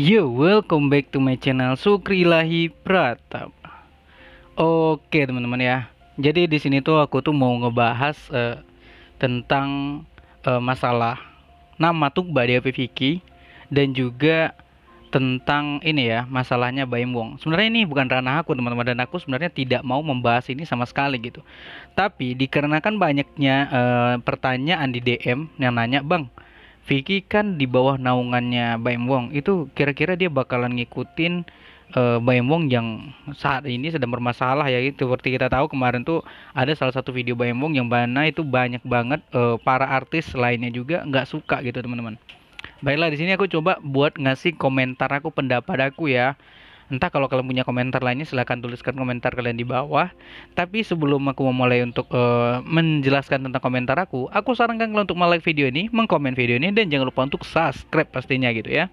Yo, welcome back to my channel Sukri Lahi Pratama. Oke, teman-teman ya. Jadi di sini tuh aku tuh mau ngebahas uh, tentang uh, masalah nama tuh Badi Vicky dan juga tentang ini ya, masalahnya Baim Wong. Sebenarnya ini bukan ranah aku, teman-teman, dan aku sebenarnya tidak mau membahas ini sama sekali gitu. Tapi dikarenakan banyaknya uh, pertanyaan di DM yang nanya, "Bang, Vicky kan di bawah naungannya Baim Wong itu kira-kira dia bakalan ngikutin uh, eh, Baim Wong yang saat ini sedang bermasalah ya itu seperti kita tahu kemarin tuh ada salah satu video Baim Wong yang mana itu banyak banget uh, para artis lainnya juga nggak suka gitu teman-teman. Baiklah di sini aku coba buat ngasih komentar aku pendapat aku ya. Entah kalau kalian punya komentar lainnya silahkan tuliskan komentar kalian di bawah. Tapi sebelum aku memulai untuk uh, menjelaskan tentang komentar aku, aku sarankan kalian untuk like video ini, mengkomen video ini, dan jangan lupa untuk subscribe pastinya gitu ya.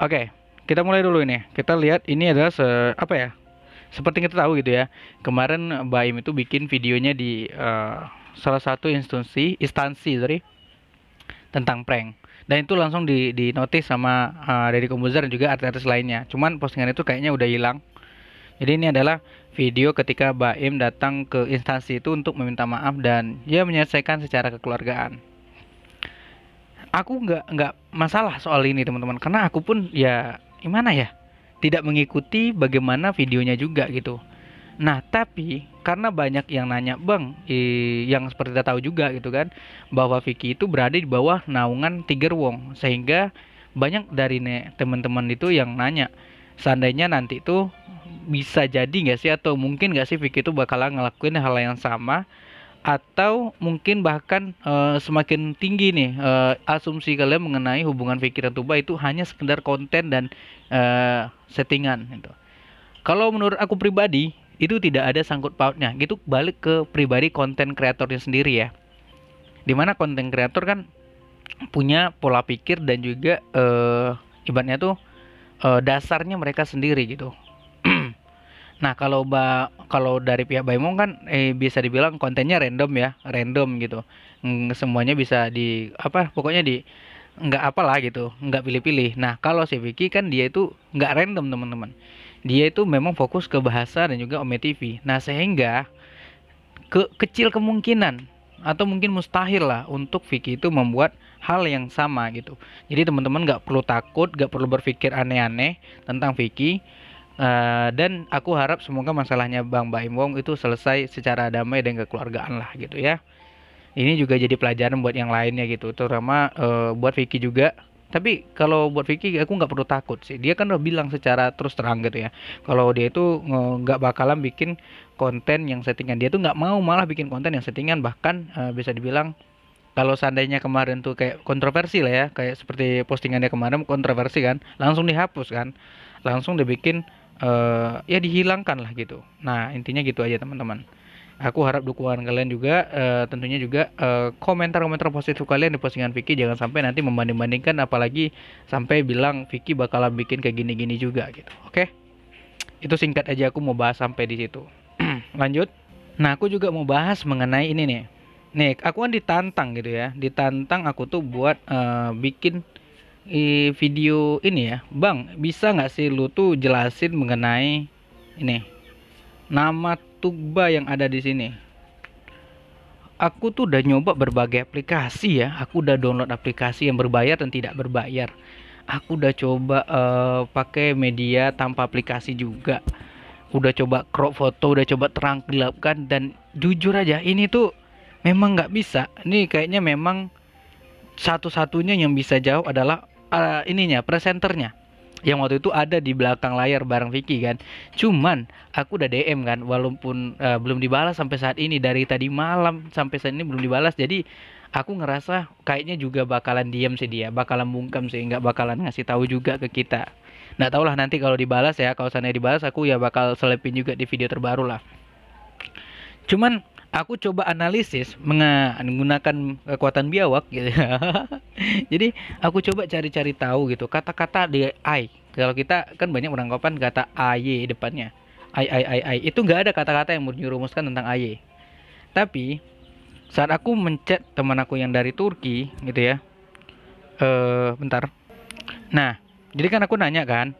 Oke, kita mulai dulu ini. Kita lihat ini adalah se apa ya? Seperti kita tahu gitu ya. Kemarin Baim itu bikin videonya di uh, salah satu instansi, instansi sorry, tentang prank dan itu langsung di di notice sama uh, eh, dari komposer dan juga artis-artis lainnya cuman postingan itu kayaknya udah hilang jadi ini adalah video ketika Baim datang ke instansi itu untuk meminta maaf dan dia menyelesaikan secara kekeluargaan aku nggak nggak masalah soal ini teman-teman karena aku pun ya gimana ya tidak mengikuti bagaimana videonya juga gitu Nah, tapi karena banyak yang nanya, Bang, eh, yang seperti kita tahu juga gitu kan, bahwa Vicky itu berada di bawah naungan Tiger Wong, sehingga banyak dari teman-teman itu yang nanya, seandainya nanti itu bisa jadi nggak sih atau mungkin nggak sih Vicky itu bakalan ngelakuin hal yang sama atau mungkin bahkan e, semakin tinggi nih e, asumsi kalian mengenai hubungan Vicky dan Tuba itu hanya sekedar konten dan e, settingan gitu. Kalau menurut aku pribadi itu tidak ada sangkut pautnya gitu balik ke pribadi konten kreatornya sendiri ya dimana konten kreator kan punya pola pikir dan juga uh, ibaratnya tuh uh, dasarnya mereka sendiri gitu nah kalau ba kalau dari pihak Baimong kan eh, bisa dibilang kontennya random ya random gitu semuanya bisa di apa pokoknya di nggak apalah gitu nggak pilih-pilih nah kalau si Vicky kan dia itu nggak random teman-teman dia itu memang fokus ke bahasa dan juga Ome TV. Nah, sehingga ke kecil kemungkinan atau mungkin mustahil lah untuk Vicky itu membuat hal yang sama gitu. Jadi teman-teman nggak perlu takut, nggak perlu berpikir aneh-aneh tentang Vicky. Uh, dan aku harap semoga masalahnya Bang Baim Wong itu selesai secara damai dan kekeluargaan lah gitu ya. Ini juga jadi pelajaran buat yang lainnya gitu, terutama uh, buat Vicky juga tapi kalau buat Vicky aku nggak perlu takut sih dia kan udah bilang secara terus terang gitu ya kalau dia itu nggak bakalan bikin konten yang settingan dia tuh nggak mau malah bikin konten yang settingan bahkan uh, bisa dibilang kalau seandainya kemarin tuh kayak kontroversi lah ya kayak seperti postingannya kemarin kontroversi kan langsung dihapus kan langsung dibikin uh, ya dihilangkan lah gitu nah intinya gitu aja teman-teman aku harap dukungan kalian juga uh, tentunya juga komentar eh, komentar-komentar positif kalian di postingan Vicky jangan sampai nanti membanding-bandingkan apalagi sampai bilang Vicky bakalan bikin kayak gini-gini juga gitu oke okay? itu singkat aja aku mau bahas sampai di situ lanjut nah aku juga mau bahas mengenai ini nih nih aku kan ditantang gitu ya ditantang aku tuh buat uh, bikin video ini ya bang bisa nggak sih lu tuh jelasin mengenai ini nama Tugba yang ada di sini. Aku tuh udah nyoba berbagai aplikasi ya. Aku udah download aplikasi yang berbayar dan tidak berbayar. Aku udah coba uh, pakai media tanpa aplikasi juga. Udah coba crop foto, udah coba terang gelapkan dan jujur aja ini tuh memang nggak bisa. Ini kayaknya memang satu-satunya yang bisa jauh adalah uh, ininya presenternya yang waktu itu ada di belakang layar bareng Vicky kan. Cuman aku udah DM kan walaupun uh, belum dibalas sampai saat ini dari tadi malam sampai saat ini belum dibalas. Jadi aku ngerasa kayaknya juga bakalan diam sih dia, bakalan bungkam sih, nggak bakalan ngasih tahu juga ke kita. Nah, tahulah nanti kalau dibalas ya, kalau sana dibalas aku ya bakal selepin juga di video terbaru lah. Cuman aku coba analisis menggunakan kekuatan biawak gitu jadi aku coba cari-cari tahu gitu kata-kata di I kalau kita kan banyak penangkapan kata AY depannya I I I I itu nggak ada kata-kata yang menyerumuskan tentang AY tapi saat aku mencet teman aku yang dari Turki gitu ya eh bentar nah jadi kan aku nanya kan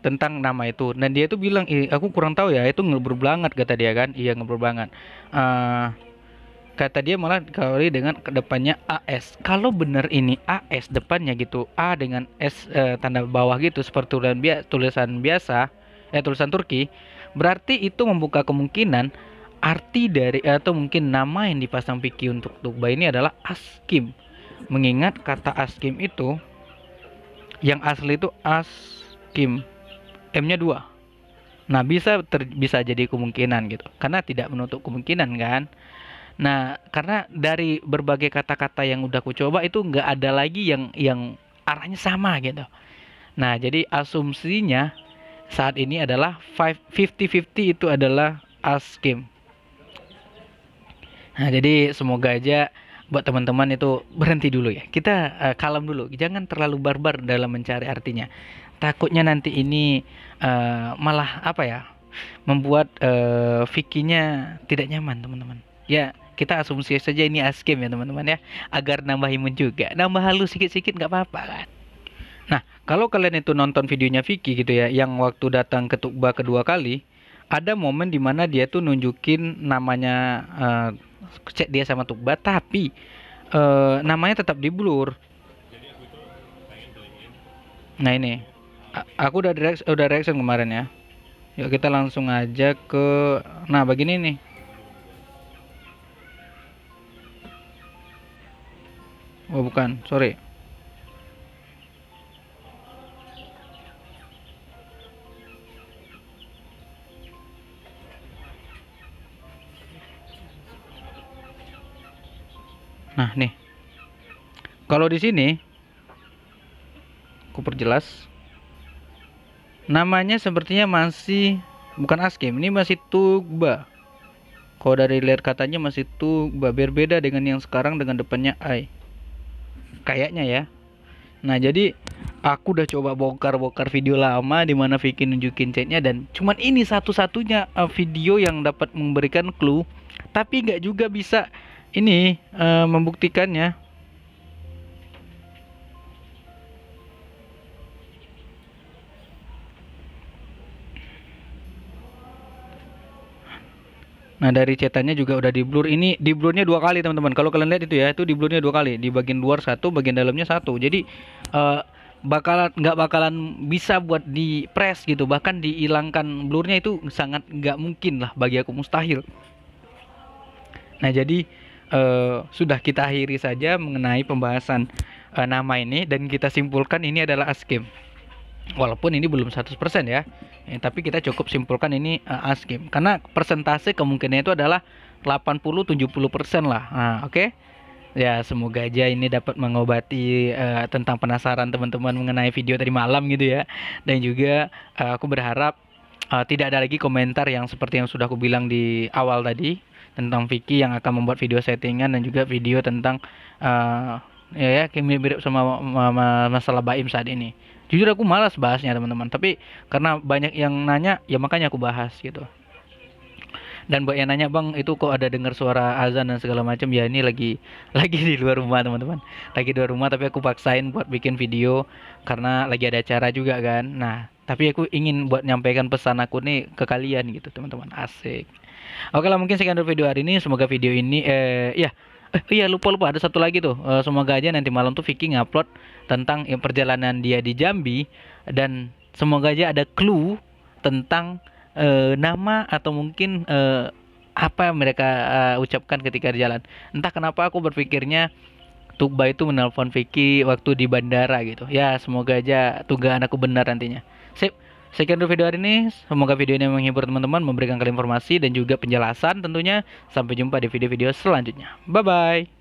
tentang nama itu dan dia itu bilang aku kurang tahu ya itu ngebur banget kata dia kan iya ngebur banget uh, kata dia malah kali dengan kedepannya AS kalau benar ini AS depannya gitu A dengan S uh, tanda bawah gitu seperti tulisan, biasa, tulisan biasa eh tulisan Turki berarti itu membuka kemungkinan arti dari atau mungkin nama yang dipasang Piki untuk tukba ini adalah Askim mengingat kata Askim itu yang asli itu Askim M-nya 2. Nah, bisa ter, bisa jadi kemungkinan gitu. Karena tidak menutup kemungkinan kan. Nah, karena dari berbagai kata-kata yang udah aku coba itu nggak ada lagi yang yang arahnya sama gitu. Nah, jadi asumsinya saat ini adalah 50-50 itu adalah askim. Nah, jadi semoga aja buat teman-teman itu berhenti dulu ya. Kita uh, kalem dulu, jangan terlalu barbar dalam mencari artinya takutnya nanti ini uh, malah apa ya membuat uh, Vicky-nya tidak nyaman teman-teman ya kita asumsi saja ini askem ya teman-teman ya agar nambah imun juga nambah halus sikit-sikit nggak apa-apa kan nah kalau kalian itu nonton videonya Vicky gitu ya yang waktu datang ke Tukba kedua kali ada momen dimana dia tuh nunjukin namanya uh, cek dia sama Tukba tapi uh, namanya tetap di blur nah ini aku udah reaction, udah reaction kemarin ya. Yuk kita langsung aja ke nah begini nih. Oh bukan, sorry. Nah nih, kalau di sini, aku perjelas namanya sepertinya masih bukan Askim, ini masih Tugba. Kalau dari lihat katanya masih Tugba, berbeda dengan yang sekarang dengan depannya I. Kayaknya ya. Nah, jadi aku udah coba bongkar-bongkar video lama di mana Vicky nunjukin chatnya dan cuman ini satu-satunya eh, video yang dapat memberikan clue, tapi nggak juga bisa ini uh, membuktikannya. Nah dari cetanya juga udah di blur. Ini di blurnya dua kali teman-teman. Kalau kalian lihat itu ya, itu di blurnya dua kali. Di bagian luar satu, bagian dalamnya satu. Jadi uh, bakalan nggak bakalan bisa buat di press gitu. Bahkan dihilangkan blurnya itu sangat nggak mungkin lah bagi aku mustahil. Nah jadi uh, sudah kita akhiri saja mengenai pembahasan uh, nama ini dan kita simpulkan ini adalah askem walaupun ini belum 100% ya. ya tapi kita cukup simpulkan ini uh, as game karena persentase kemungkinan itu adalah 80 70% lah. Nah, oke. Okay? Ya, semoga aja ini dapat mengobati uh, tentang penasaran teman-teman mengenai video tadi malam gitu ya. Dan juga uh, aku berharap uh, tidak ada lagi komentar yang seperti yang sudah aku bilang di awal tadi tentang Vicky yang akan membuat video settingan dan juga video tentang uh, ya ya kayak mirip sama masalah Baim saat ini jujur aku malas bahasnya teman-teman tapi karena banyak yang nanya ya makanya aku bahas gitu dan buat yang nanya bang itu kok ada dengar suara azan dan segala macam ya ini lagi lagi di luar rumah teman-teman lagi di luar rumah tapi aku paksain buat bikin video karena lagi ada acara juga kan nah tapi aku ingin buat nyampaikan pesan aku nih ke kalian gitu teman-teman asik oke lah mungkin sekian dulu video hari ini semoga video ini eh ya eh, iya lupa lupa ada satu lagi tuh uh, semoga aja nanti malam tuh Vicky ngupload tentang eh, perjalanan dia di Jambi dan semoga aja ada clue tentang uh, nama atau mungkin uh, apa yang mereka uh, ucapkan ketika di jalan entah kenapa aku berpikirnya Tukba itu menelpon Vicky waktu di bandara gitu ya semoga aja tugas anakku benar nantinya sip Sekian dulu video hari ini. Semoga video ini menghibur teman-teman, memberikan kalian informasi dan juga penjelasan tentunya. Sampai jumpa di video-video selanjutnya. Bye-bye.